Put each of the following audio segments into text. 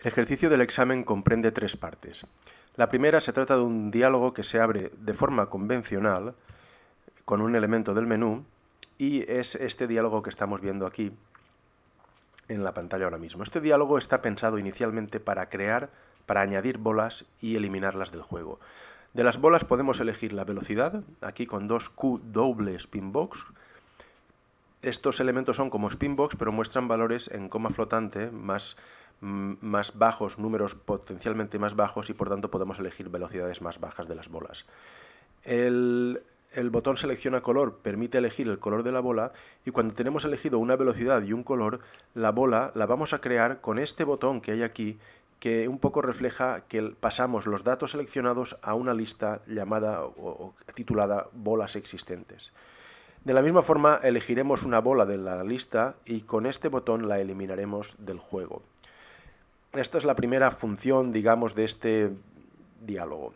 El ejercicio del examen comprende tres partes. La primera se trata de un diálogo que se abre de forma convencional con un elemento del menú y es este diálogo que estamos viendo aquí en la pantalla ahora mismo. Este diálogo está pensado inicialmente para crear, para añadir bolas y eliminarlas del juego. De las bolas podemos elegir la velocidad, aquí con dos Q doble spinbox. Estos elementos son como spinbox, pero muestran valores en coma flotante más más bajos, números potencialmente más bajos y por tanto podemos elegir velocidades más bajas de las bolas. El, botón selecciona color permite elegir el color de la bola y cuando tenemos elegido una velocidad y un color, la bola la vamos a crear con este botón que hay aquí que un poco refleja que pasamos los datos seleccionados a una lista llamada o titulada bolas existentes. De la misma forma elegiremos una bola de la lista y con este botón la eliminaremos del juego. Esta es la primera función, digamos, de este diálogo.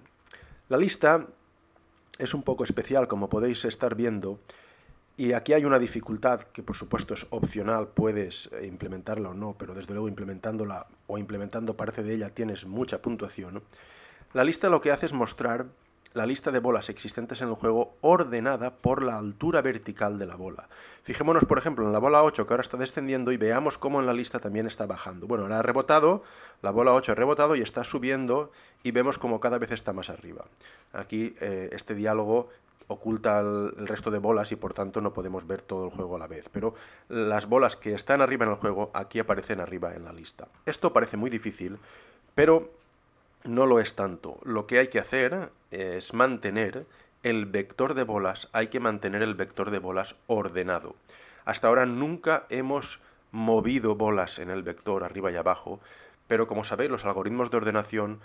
La lista es un poco especial, como podéis estar viendo, y aquí hay una dificultad que por supuesto es opcional, puedes eh, implementarla o no, pero desde luego implementándola o implementando parte de ella tienes mucha puntuación. La lista lo que hace es mostrar la lista de bolas existentes en el juego ordenada por la altura vertical de la bola. Fijémonos, por ejemplo, en la bola 8 que ahora está descendiendo y veamos cómo en la lista también está bajando. Bueno, ahora ha rebotado, la bola 8 ha rebotado y está subiendo y vemos cómo cada vez está más arriba. Aquí eh, este diálogo oculta el, resto de bolas y por tanto no podemos ver todo el juego a la vez. Pero las bolas que están arriba en el juego aquí aparecen arriba en la lista. Esto parece muy difícil, pero no lo es tanto. Lo que hay que hacer es mantener el vector de bolas, hay que mantener el vector de bolas ordenado. Hasta ahora nunca hemos movido bolas en el vector arriba y abajo, pero como sabéis los algoritmos de ordenación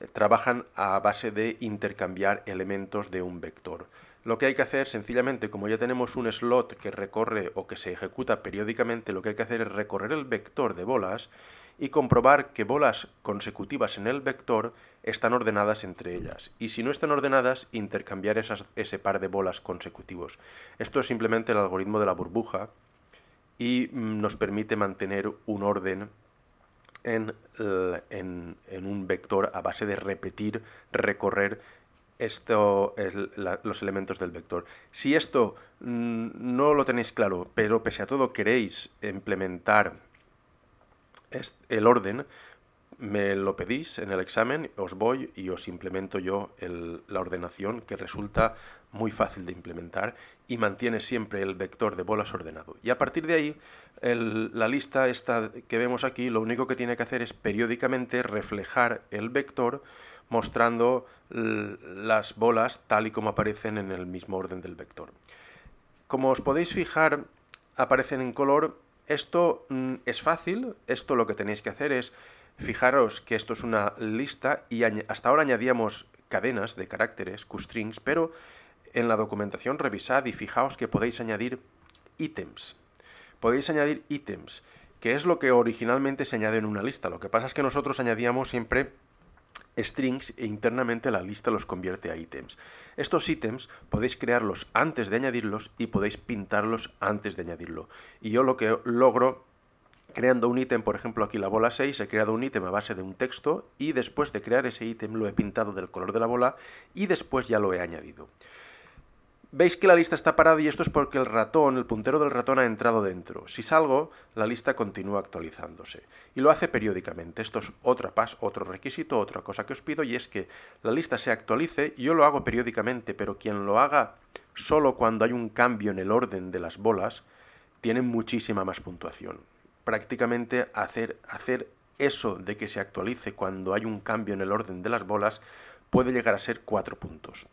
eh, trabajan a base de intercambiar elementos de un vector. Lo que hay que hacer sencillamente, como ya tenemos un slot que recorre o que se ejecuta periódicamente, lo que hay que hacer es recorrer el vector de bolas y comprobar que bolas consecutivas en el vector están ordenadas entre ellas. Y si no están ordenadas, intercambiar ese par de bolas consecutivos. Esto es simplemente el algoritmo de la burbuja y mm, nos permite mantener un orden en, un vector a base de repetir, recorrer esto los elementos del vector. Si esto mm, no lo tenéis claro, pero pese a todo queréis implementar el orden me lo pedís en el examen, os voy y os implemento yo la ordenación que resulta muy fácil de implementar y mantiene siempre el vector de bolas ordenado. Y a partir de ahí, la lista esta que vemos aquí, lo único que tiene que hacer es periódicamente reflejar el vector mostrando las bolas tal y como aparecen en el mismo orden del vector. Como os podéis fijar, aparecen en color esto mm, es fácil, esto lo que tenéis que hacer es, fijaros que esto es una lista y hasta ahora añadíamos cadenas de caracteres, QStrings, pero en la documentación revisad y fijaos que podéis añadir ítems. Podéis añadir ítems, que es lo que originalmente se añade en una lista. Lo que pasa es que nosotros añadíamos siempre strings e internamente la lista los convierte a ítems. Estos ítems podéis crearlos antes de añadirlos y podéis pintarlos antes de añadirlo. Y yo lo que logro creando un ítem, por ejemplo aquí la bola 6, he creado un ítem a base de un texto y después de crear ese ítem lo he pintado del color de la bola y después ya lo he añadido. Veis que la lista está parada y esto es porque el ratón, el puntero del ratón ha entrado dentro. Si salgo, la lista continúa actualizándose y lo hace periódicamente. Esto es otra pas, otro requisito, otra cosa que os pido y es que la lista se actualice. Yo lo hago periódicamente, pero quien lo haga solo cuando hay un cambio en el orden de las bolas tiene muchísima más puntuación. Prácticamente hacer, hacer eso de que se actualice cuando hay un cambio en el orden de las bolas puede llegar a ser cuatro puntos.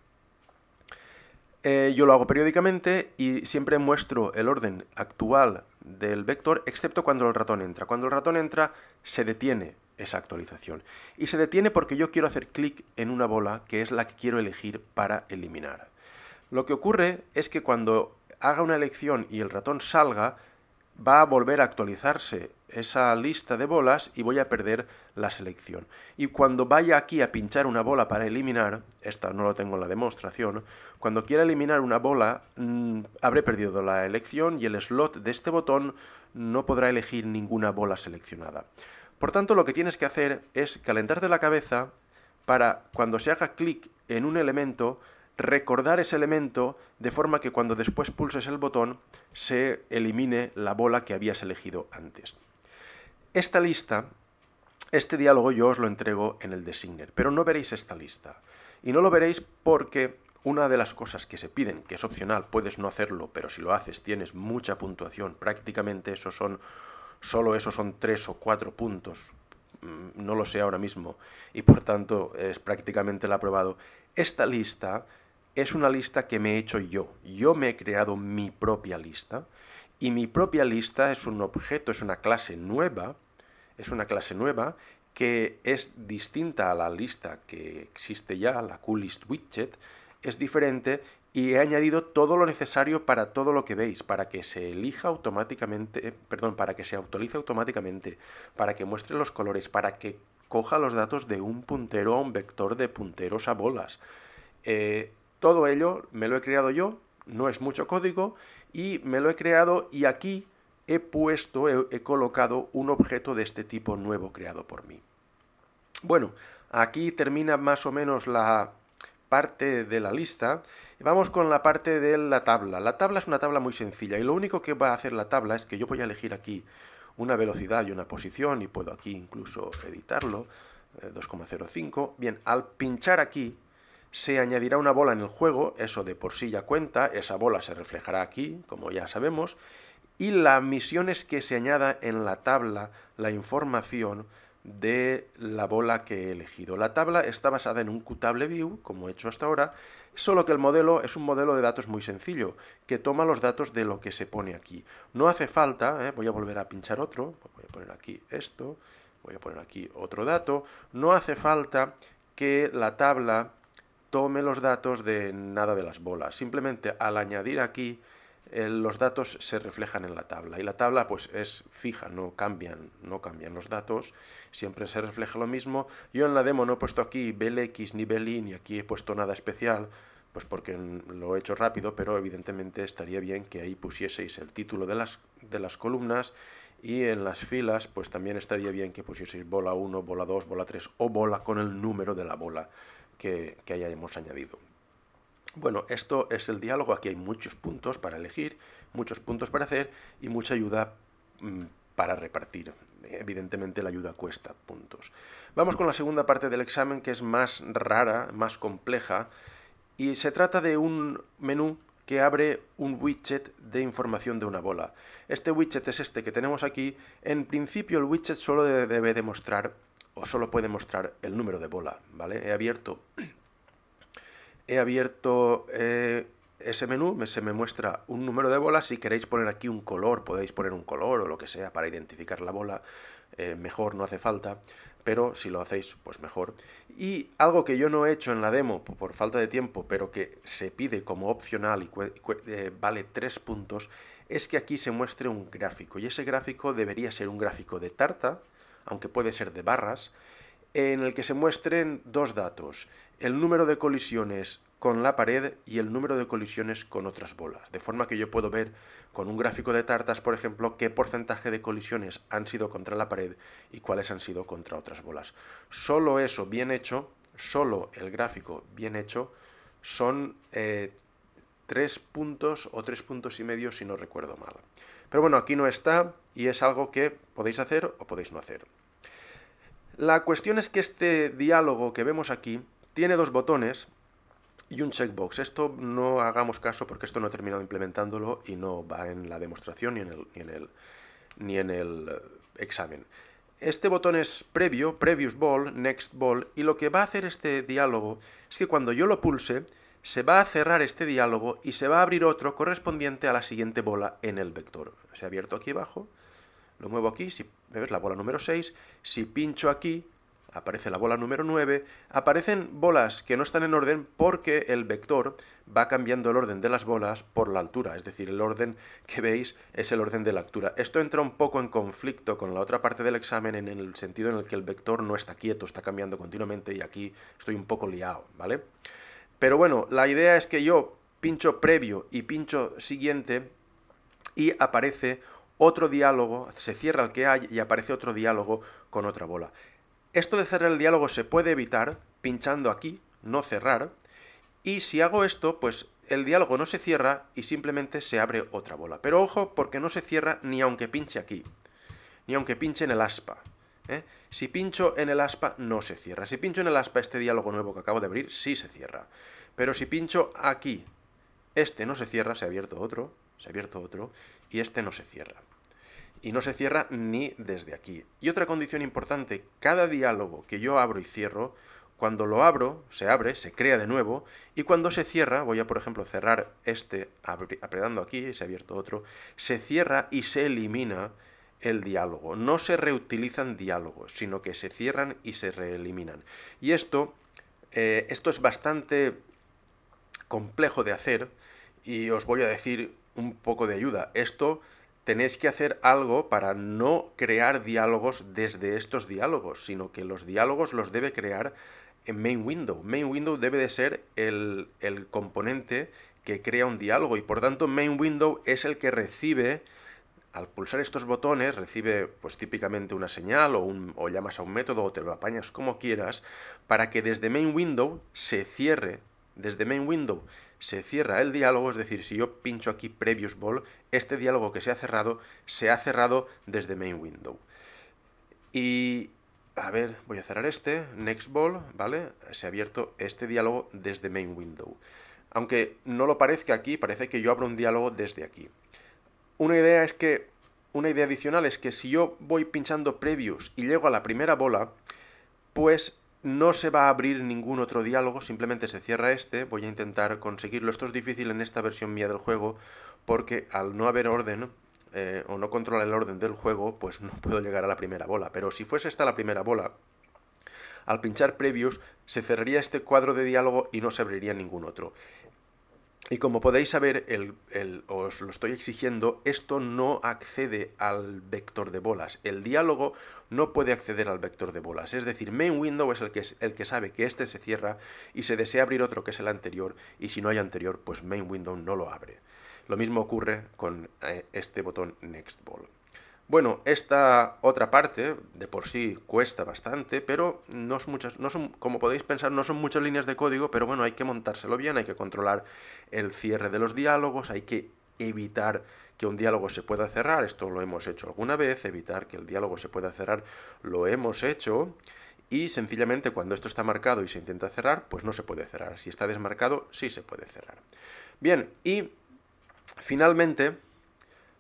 Eh, yo lo hago periódicamente y siempre muestro el orden actual del vector, excepto cuando el ratón entra. Cuando el ratón entra, se detiene esa actualización. Y se detiene porque yo quiero hacer clic en una bola que es la que quiero elegir para eliminar. Lo que ocurre es que cuando haga una elección y el ratón salga, va a volver a actualizarse esa lista de bolas y voy a perder la selección. Y cuando vaya aquí a pinchar una bola para eliminar, esta no lo tengo en la demostración, cuando quiera eliminar una bola mm, habré perdido la elección y el slot de este botón no podrá elegir ninguna bola seleccionada. Por tanto, lo que tienes que hacer es calentarte la cabeza para cuando se haga clic en un elemento, recordar ese elemento de forma que cuando después pulses el botón se elimine la bola que habías elegido antes. Esta lista, este diálogo yo os lo entrego en el Designer, pero no veréis esta lista. Y no lo veréis porque una de las cosas que se piden, que es opcional, puedes no hacerlo, pero si lo haces tienes mucha puntuación. Prácticamente eso son, solo eso son tres o cuatro puntos, mm, no lo sé ahora mismo, y por tanto es prácticamente la aprobado. Esta lista es una lista que me he hecho yo. Yo me he creado mi propia lista, y mi propia lista es un objeto, es una clase nueva es una clase nueva que es distinta a la lista que existe ya, la coolist widget, es diferente y he añadido todo lo necesario para todo lo que veis, para que se elija automáticamente, eh, perdón, para que se actualice automáticamente, para que muestre los colores, para que coja los datos de un puntero a un vector de punteros a bolas. Eh, todo ello me lo he creado yo, no es mucho código, y me lo he creado y aquí he puesto, he, colocado un objeto de este tipo nuevo creado por mí. Bueno, aquí termina más o menos la parte de la lista. Vamos con la parte de la tabla. La tabla es una tabla muy sencilla y lo único que va a hacer la tabla es que yo voy a elegir aquí una velocidad y una posición y puedo aquí incluso editarlo, 2,05. Eh, Bien, al pinchar aquí se añadirá una bola en el juego, eso de por sí ya cuenta, esa bola se reflejará aquí, como ya sabemos, y la misión es que se añada en la tabla la información de la bola que he elegido. La tabla está basada en un Qtable View, como he hecho hasta ahora, solo que el modelo es un modelo de datos muy sencillo, que toma los datos de lo que se pone aquí. No hace falta, ¿eh? voy a volver a pinchar otro, voy a poner aquí esto, voy a poner aquí otro dato, no hace falta que la tabla tome los datos de nada de las bolas. Simplemente al añadir aquí los datos se reflejan en la tabla y la tabla pues es fija, no cambian, no cambian los datos, siempre se refleja lo mismo. Yo en la demo no he puesto aquí BLX ni BLI ni aquí he puesto nada especial, pues porque lo he hecho rápido, pero evidentemente estaría bien que ahí pusieseis el título de las, de las columnas y en las filas pues también estaría bien que pusieseis bola 1, bola 2, bola 3 o bola con el número de la bola que hayamos añadido. Bueno, esto es el diálogo, aquí hay muchos puntos para elegir, muchos puntos para hacer y mucha ayuda mm, para repartir. Evidentemente la ayuda cuesta puntos. Vamos con la segunda parte del examen que es más rara, más compleja y se trata de un menú que abre un widget de información de una bola. Este widget es este que tenemos aquí. En principio el widget solo debe demostrar o solo puede mostrar el número de bola, ¿vale? He abierto he abierto eh, ese menú, se me muestra un número de bolas, si queréis poner aquí un color, podéis poner un color o lo que sea para identificar la bola, eh, mejor no hace falta, pero si lo hacéis, pues mejor. Y algo que yo no he hecho en la demo por falta de tiempo, pero que se pide como opcional y eh, vale tres puntos, es que aquí se muestre un gráfico, y ese gráfico debería ser un gráfico de tarta, aunque puede ser de barras, en el que se muestren dos datos, el número de colisiones con la pared y el número de colisiones con otras bolas. De forma que yo puedo ver con un gráfico de tartas, por ejemplo, qué porcentaje de colisiones han sido contra la pared y cuáles han sido contra otras bolas. Solo eso bien hecho, solo el gráfico bien hecho, son eh, tres puntos o tres puntos y medio si no recuerdo mal. Pero bueno, aquí no está y es algo que podéis hacer o podéis no hacer. La cuestión es que este diálogo que vemos aquí tiene dos botones y un checkbox. Esto no hagamos caso porque esto no he terminado implementándolo y no va en la demostración ni en el, ni en el, eh, examen. Este botón es previo, previous ball, next ball, y lo que va a hacer este diálogo es que cuando yo lo pulse, se va a cerrar este diálogo y se va a abrir otro correspondiente a la siguiente bola en el vector. Se ha abierto aquí abajo, lo muevo aquí, si ves la bola número 6, si pincho aquí, aparece la bola número 9, aparecen bolas que no están en orden porque el vector va cambiando el orden de las bolas por la altura, es decir, el orden que veis es el orden de la altura. Esto entra un poco en conflicto con la otra parte del examen en el sentido en el que el vector no está quieto, está cambiando continuamente y aquí estoy un poco liado, ¿vale? Pero bueno, la idea es que yo pincho previo y pincho siguiente y aparece otro diálogo, se cierra el que hay y aparece otro diálogo con otra bola. Esto de cerrar el diálogo se puede evitar pinchando aquí, no cerrar, y si hago esto, pues el diálogo no se cierra y simplemente se abre otra bola. Pero ojo, porque no se cierra ni aunque pinche aquí, ni aunque pinche en el aspa. ¿eh? Si pincho en el aspa, no se cierra. Si pincho en el aspa este diálogo nuevo que acabo de abrir, sí se cierra. Pero si pincho aquí, este no se cierra, se ha abierto otro, se ha abierto otro, y este no se cierra y no se cierra ni desde aquí. Y otra condición importante, cada diálogo que yo abro y cierro, cuando lo abro, se abre, se crea de nuevo, y cuando se cierra, voy a por ejemplo cerrar este apretando aquí, se ha abierto otro, se cierra y se elimina el diálogo. No se reutilizan diálogos, sino que se cierran y se reeliminan. Y esto, eh, esto es bastante complejo de hacer, y os voy a decir un poco de ayuda. Esto tenéis que hacer algo para no crear diálogos desde estos diálogos, sino que los diálogos los debe crear en main window. Main window debe de ser el, componente que crea un diálogo y por tanto main window es el que recibe al pulsar estos botones recibe pues típicamente una señal o, o, llamas a un método o te lo apañas como quieras para que desde main window se cierre desde main window se cierra el diálogo, es decir, si yo pincho aquí Previous Ball, este diálogo que se ha cerrado, se ha cerrado desde Main Window. Y, a ver, voy a cerrar este, Next Ball, ¿vale? Se ha abierto este diálogo desde Main Window. Aunque no lo parezca aquí, parece que yo abro un diálogo desde aquí. Una idea es que, una idea adicional es que si yo voy pinchando Previous y llego a la primera bola, pues no se va a abrir ningún otro diálogo, simplemente se cierra este. Voy a intentar conseguirlo. Esto es difícil en esta versión mía del juego porque al no haber orden eh, o no controlar el orden del juego, pues no puedo llegar a la primera bola. Pero si fuese esta la primera bola, al pinchar Previous se cerraría este cuadro de diálogo y no se abriría ningún otro. Y como podéis saber, os lo estoy exigiendo, esto no accede al vector de bolas. El diálogo no puede acceder al vector de bolas. Es decir, main window es el que, el que sabe que este se cierra y se desea abrir otro que es el anterior. Y si no hay anterior, pues main window no lo abre. Lo mismo ocurre con eh, este botón next ball. Bueno, esta otra parte de por sí cuesta bastante, pero no son muchas, no son, como podéis pensar, no son muchas líneas de código, pero bueno, hay que montárselo bien, hay que controlar el cierre de los diálogos, hay que evitar que un diálogo se pueda cerrar, esto lo hemos hecho alguna vez, evitar que el diálogo se pueda cerrar, lo hemos hecho. Y sencillamente cuando esto está marcado y se intenta cerrar, pues no se puede cerrar. Si está desmarcado, sí se puede cerrar. Bien, y finalmente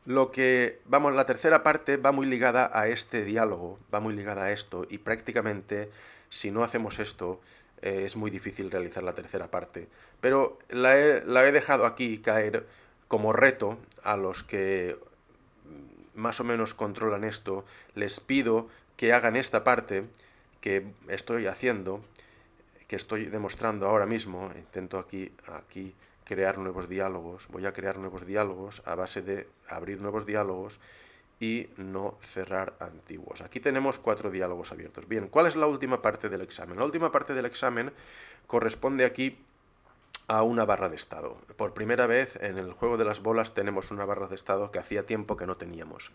lo que, vamos, la tercera parte va muy ligada a este diálogo, va muy ligada a esto, y prácticamente si no hacemos esto eh, es muy difícil realizar la tercera parte. Pero la he, la he dejado aquí caer como reto a los que más o menos controlan esto, les pido que hagan esta parte que estoy haciendo, que estoy demostrando ahora mismo, intento aquí, aquí crear nuevos diálogos, voy a crear nuevos diálogos a base de abrir nuevos diálogos y no cerrar antiguos. Aquí tenemos cuatro diálogos abiertos. Bien, ¿cuál es la última parte del examen? La última parte del examen corresponde aquí a una barra de estado. Por primera vez en el juego de las bolas tenemos una barra de estado que hacía tiempo que no teníamos.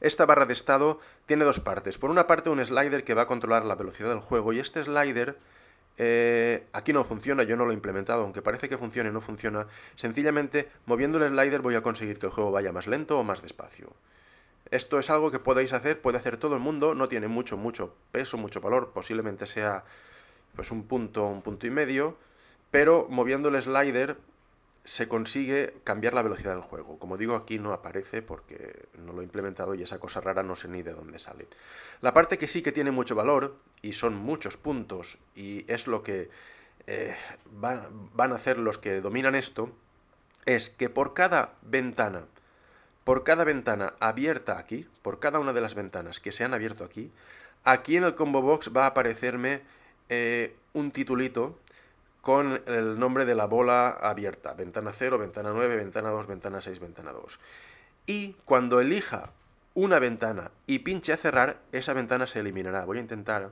Esta barra de estado tiene dos partes. Por una parte un slider que va a controlar la velocidad del juego y este slider eh, aquí no funciona, yo no lo he implementado, aunque parece que funcione, no funciona. Sencillamente, moviendo el slider voy a conseguir que el juego vaya más lento o más despacio. Esto es algo que podéis hacer, puede hacer todo el mundo, no tiene mucho, mucho peso, mucho valor, posiblemente sea pues un punto, un punto y medio, pero moviendo el slider se consigue cambiar la velocidad del juego. Como digo, aquí no aparece porque no lo he implementado y esa cosa rara no sé ni de dónde sale. La parte que sí que tiene mucho valor y son muchos puntos y es lo que eh, van, a hacer los que dominan esto, es que por cada ventana, por cada ventana abierta aquí, por cada una de las ventanas que se han abierto aquí, aquí en el combo box va a aparecerme eh, un titulito con el nombre de la bola abierta, ventana 0, ventana 9, ventana 2, ventana 6, ventana 2. Y cuando elija una ventana y pinche a cerrar, esa ventana se eliminará. Voy a intentar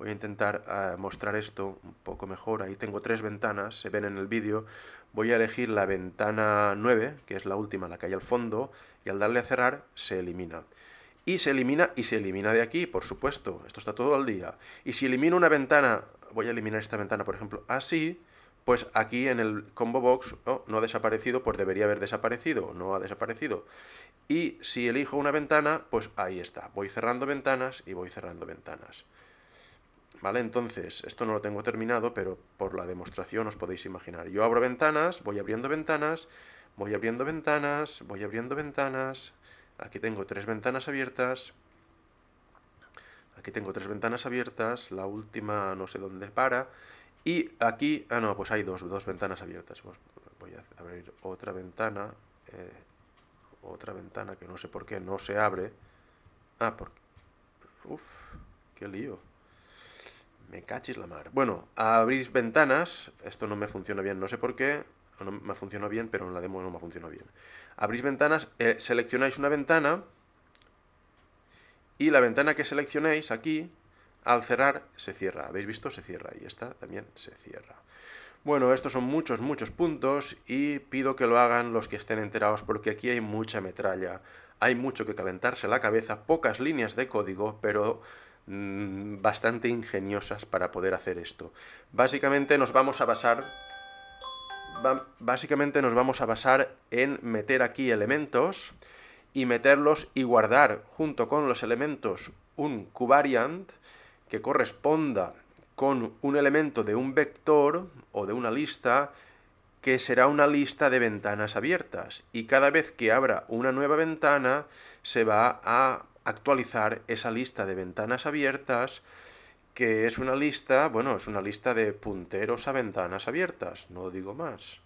Voy a intentar ah, mostrar esto un poco mejor. Ahí tengo tres ventanas, se ven en el vídeo. Voy a elegir la ventana 9, que es la última, la que hay al fondo, y al darle a cerrar se elimina. Y se elimina y se elimina de aquí, por supuesto. Esto está todo al día. Y si elimino una ventana, voy a eliminar esta ventana, por ejemplo, así, pues aquí en el combo box oh, no ha desaparecido, pues debería haber desaparecido, no ha desaparecido. Y si elijo una ventana, pues ahí está. Voy cerrando ventanas y voy cerrando ventanas. ¿Vale? Entonces, esto no lo tengo terminado, pero por la demostración os podéis imaginar. Yo abro ventanas, voy abriendo ventanas, voy abriendo ventanas, voy abriendo ventanas. Aquí tengo tres ventanas abiertas. Aquí tengo tres ventanas abiertas, la última no sé dónde para. Y aquí, ah no, pues hay dos, dos ventanas abiertas. Pues voy a abrir otra ventana, eh, otra ventana que no sé por qué no se abre. Ah, por... Uf, qué lío. Me cachis la mar. Bueno, abrís ventanas. Esto no me funciona bien, no sé por qué. No me funciona bien, pero en la demo no me funciona bien. Abrís ventanas, eh, seleccionáis una ventana. Y la ventana que seleccionéis aquí, al cerrar, se cierra. ¿Habéis visto? Se cierra. Y esta también se cierra. Bueno, estos son muchos, muchos puntos y pido que lo hagan los que estén enterados porque aquí hay mucha metralla, hay mucho que calentarse la cabeza, pocas líneas de código, pero Mm, bastante ingeniosas para poder hacer esto. Básicamente nos vamos a basar... Básicamente nos vamos a basar en meter aquí elementos y meterlos y guardar junto con los elementos un covariant que corresponda con un elemento de un vector o de una lista que será una lista de ventanas abiertas y cada vez que abra una nueva ventana se va a actualizar esa lista de ventanas abiertas, que es una lista, bueno, es una lista de punteros a ventanas abiertas, no digo más.